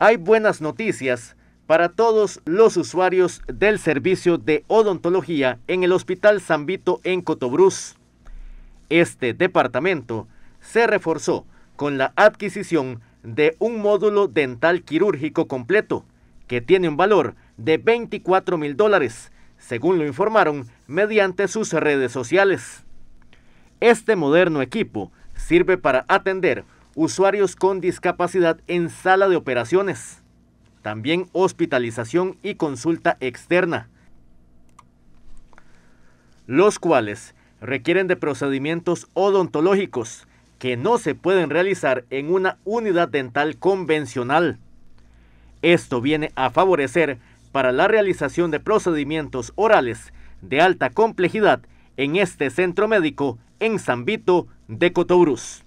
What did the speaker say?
hay buenas noticias para todos los usuarios del servicio de odontología en el Hospital San Vito en Cotobruz. Este departamento se reforzó con la adquisición de un módulo dental quirúrgico completo, que tiene un valor de 24 mil dólares, según lo informaron mediante sus redes sociales. Este moderno equipo sirve para atender usuarios con discapacidad en sala de operaciones, también hospitalización y consulta externa, los cuales requieren de procedimientos odontológicos que no se pueden realizar en una unidad dental convencional. Esto viene a favorecer para la realización de procedimientos orales de alta complejidad en este centro médico en Zambito de Cotobruz.